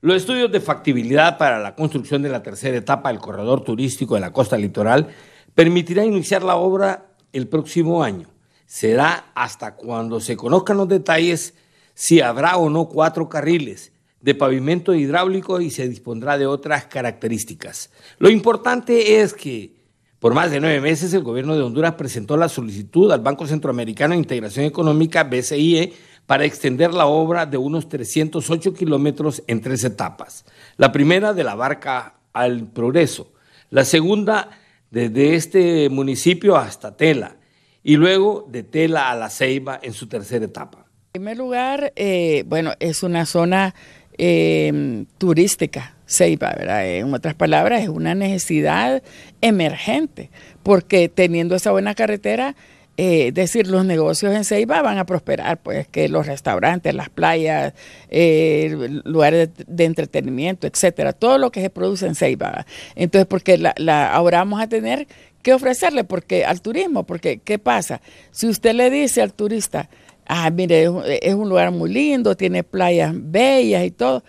Los estudios de factibilidad para la construcción de la tercera etapa del corredor turístico de la costa litoral permitirá iniciar la obra el próximo año. Será hasta cuando se conozcan los detalles si habrá o no cuatro carriles de pavimento hidráulico y se dispondrá de otras características. Lo importante es que por más de nueve meses el gobierno de Honduras presentó la solicitud al Banco Centroamericano de Integración Económica, BCIE, para extender la obra de unos 308 kilómetros en tres etapas. La primera de la barca al progreso, la segunda desde este municipio hasta Tela y luego de Tela a La Ceiba en su tercera etapa. En primer lugar, eh, bueno, es una zona eh, turística, Ceiba, ¿verdad? Eh, en otras palabras, es una necesidad emergente, porque teniendo esa buena carretera, es eh, decir, los negocios en Ceiba van a prosperar, pues que los restaurantes, las playas, eh, lugares de, entretenimiento, etcétera, todo lo que se produce en Ceiba. Entonces, porque la, ahora vamos a tener que ofrecerle porque al turismo, porque ¿qué pasa? Si usted le dice al turista, ah, mire, es un lugar muy lindo, tiene playas bellas y todo,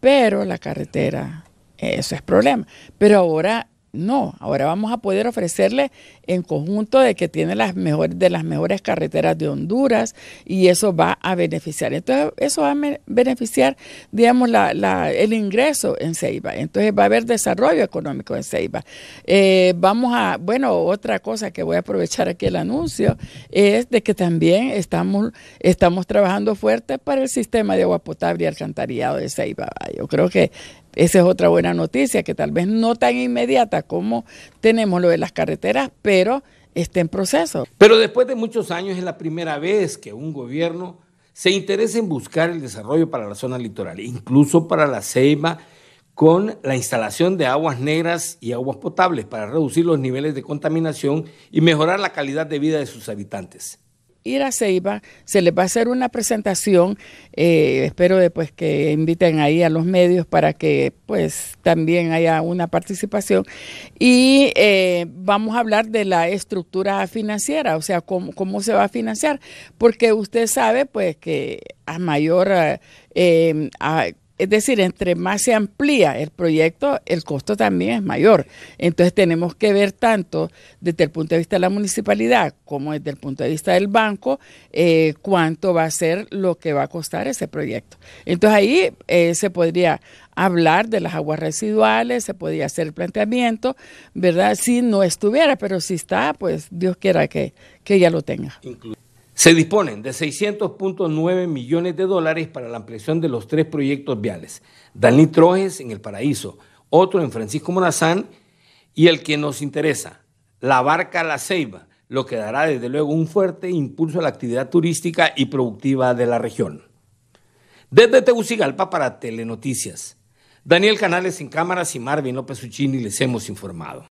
pero la carretera, eso es problema. Pero ahora no, ahora vamos a poder ofrecerle en conjunto de que tiene las mejores de las mejores carreteras de Honduras y eso va a beneficiar. Entonces, eso va a beneficiar, digamos, la, el ingreso en Ceiba. Entonces, va a haber desarrollo económico en Ceiba. Eh, vamos a, bueno, otra cosa que voy a aprovechar aquí el anuncio es de que también estamos, estamos trabajando fuerte para el sistema de agua potable y alcantarillado de Ceiba. Yo creo que esa es otra buena noticia, que tal vez no tan inmediata como tenemos lo de las carreteras, pero está en proceso. Pero después de muchos años es la primera vez que un gobierno se interesa en buscar el desarrollo para la zona litoral, incluso para la Ceiba, con la instalación de aguas negras y aguas potables para reducir los niveles de contaminación y mejorar la calidad de vida de sus habitantes ir a Ceiba, se les va a hacer una presentación, eh, espero después que inviten ahí a los medios para que pues también haya una participación y eh, vamos a hablar de la estructura financiera, o sea, cómo, se va a financiar, porque usted sabe pues que a mayor... Eh, es decir, entre más se amplía el proyecto, el costo también es mayor. Entonces tenemos que ver tanto desde el punto de vista de la municipalidad como desde el punto de vista del banco eh, cuánto va a ser lo que va a costar ese proyecto. Entonces ahí eh, se podría hablar de las aguas residuales, se podría hacer el planteamiento, ¿verdad? Si no estuviera, pero si está, pues Dios quiera que, ya lo tenga. Se disponen de 600.9 millones de dólares para la ampliación de los tres proyectos viales. Dani Trojes en El Paraíso, otro en Francisco Morazán y el que nos interesa, la barca La Ceiba, lo que dará desde luego un fuerte impulso a la actividad turística y productiva de la región. Desde Tegucigalpa para Telenoticias, Daniel Canales en cámaras y Marvin López Uccini les hemos informado.